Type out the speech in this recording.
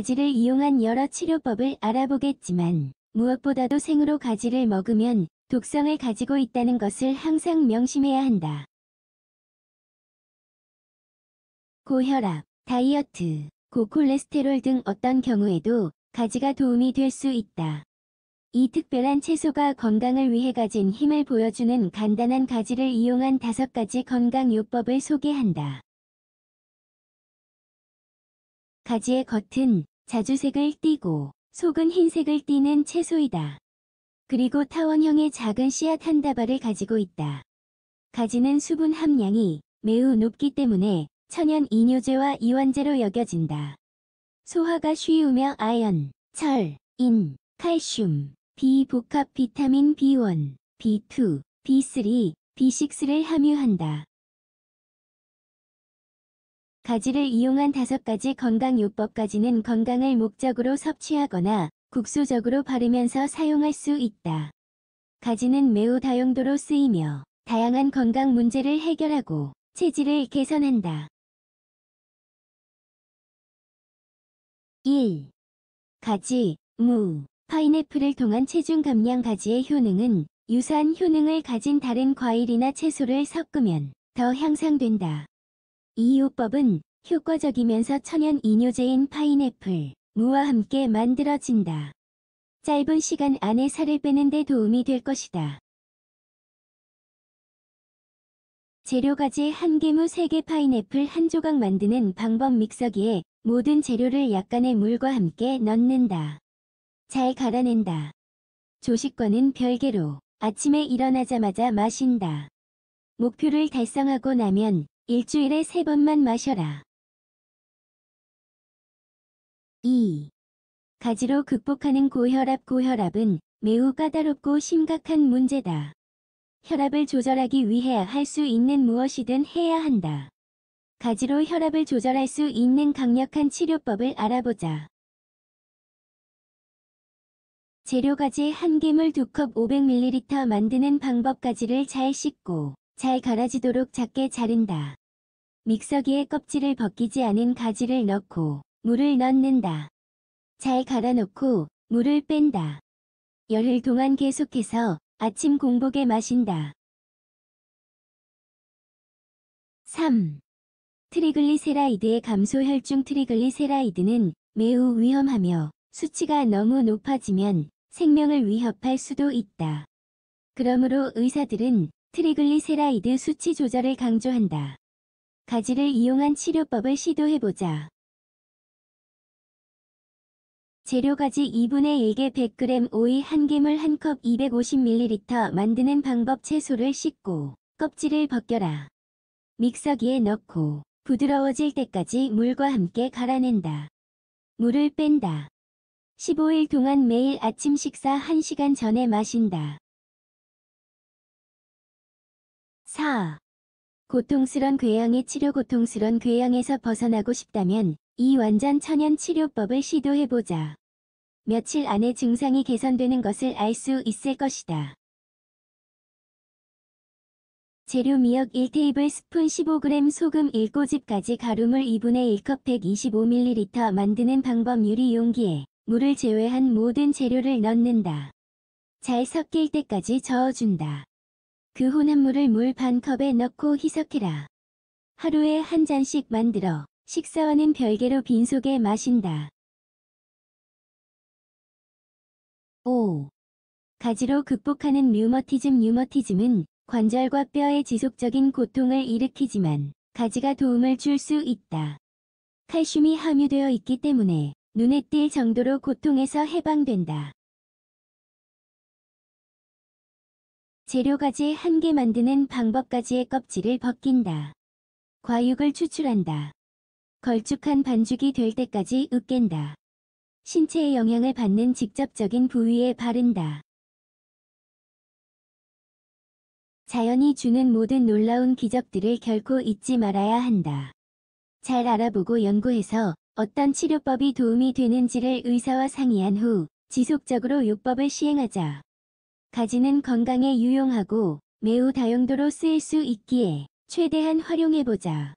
가지를 이용한 여러 치료법을 알아보겠지만 무엇보다도 생으로 가지를 먹으면 독성을 가지고 있다는 것을 항상 명심해야 한다. 고혈압, 다이어트, 고콜레스테롤 등 어떤 경우에도 가지가 도움이 될 수 있다. 이 특별한 채소가 건강을 위해 가진 힘을 보여주는 간단한 가지를 이용한 다섯 가지 건강요법을 소개한다. 가지의 겉은 자주색을 띠고 속은 흰색을 띠는 채소이다. 그리고 타원형의 작은 씨앗 한 다발을 가지고 있다. 가지는 수분 함량이 매우 높기 때문에 천연 이뇨제와 이완제로 여겨진다. 소화가 쉬우며 아연, 철, 인, 칼슘, 비복합 비타민 B1, B2, B3, B6를 함유한다. 가지를 이용한 다섯 가지 건강요법까지는 건강을 목적으로 섭취하거나 국소적으로 바르면서 사용할 수 있다. 가지는 매우 다용도로 쓰이며 다양한 건강 문제를 해결하고 체질을 개선한다. 1. 가지, 무, 파인애플을 통한 체중 감량 가지의 효능은 유사한 효능을 가진 다른 과일이나 채소를 섞으면 더 향상된다. 이유법은 효과적이면서 천연 이뇨제인 파인애플, 무와 함께 만들어진다. 짧은 시간 안에 살을 빼는 데 도움이 될 것이다. 재료가지 한개무 3개 파인애플 한 조각 만드는 방법 믹서기에 모든 재료를 약간의 물과 함께 넣는다. 잘 갈아낸다. 조식과는 별개로 아침에 일어나자마자 마신다. 목표를 달성하고 나면 일주일에 세 번만 마셔라. 2. 가지로 극복하는 고혈압 고혈압은 매우 까다롭고 심각한 문제다. 혈압을 조절하기 위해 할 수 있는 무엇이든 해야 한다. 가지로 혈압을 조절할 수 있는 강력한 치료법을 알아보자. 재료가지 한 개물 2컵 500ml 만드는 방법가지를 잘 씻고 잘 갈아지도록 작게 자른다. 믹서기에 껍질을 벗기지 않은 가지를 넣고 물을 넣는다. 잘 갈아놓고 물을 뺀다. 열흘 동안 계속해서 아침 공복에 마신다. 3. 트리글리세라이드의 감소 혈중 트리글리세라이드는 매우 위험하며 수치가 너무 높아지면 생명을 위협할 수도 있다. 그러므로 의사들은 트리글리세라이드 수치 조절을 강조한다. 가지를 이용한 치료법을 시도해보자. 재료가지 2분의 1개 100g 오이 1개물 1컵 250ml 만드는 방법 채소를 씻고 껍질을 벗겨라. 믹서기에 넣고 부드러워질 때까지 물과 함께 갈아낸다. 물을 뺀다. 15일 동안 매일 아침 식사 1시간 전에 마신다. 4. 고통스런 궤양의 치료 고통스런 궤양에서 벗어나고 싶다면 이 완전 천연 치료법을 시도해보자. 며칠 안에 증상이 개선되는 것을 알 수 있을 것이다. 재료 미역 1테이블 스푼 15g 소금 1꼬집까지 가루물 2분의 1컵 125ml 만드는 방법 유리 용기에 물을 제외한 모든 재료를 넣는다. 잘 섞일 때까지 저어준다. 그 혼합물을 물 반 컵에 넣고 희석해라. 하루에 한 잔씩 만들어 식사와는 별개로 빈속에 마신다. 5. 가지로 극복하는 류머티즘 류머티즘은 관절과 뼈의 지속적인 고통을 일으키지만 가지가 도움을 줄 수 있다. 칼슘이 함유되어 있기 때문에 눈에 띌 정도로 고통에서 해방된다. 재료가지 한 개 만드는 방법가지의 껍질을 벗긴다. 과육을 추출한다. 걸쭉한 반죽이 될 때까지 으깬다. 신체에 영향을 받는 직접적인 부위에 바른다. 자연이 주는 모든 놀라운 기적들을 결코 잊지 말아야 한다. 잘 알아보고 연구해서 어떤 치료법이 도움이 되는지를 의사와 상의한 후 지속적으로 요법을 시행하자. 가지는 건강에 유용하고 매우 다용도로 쓰일 수 있기에 최대한 활용해보자.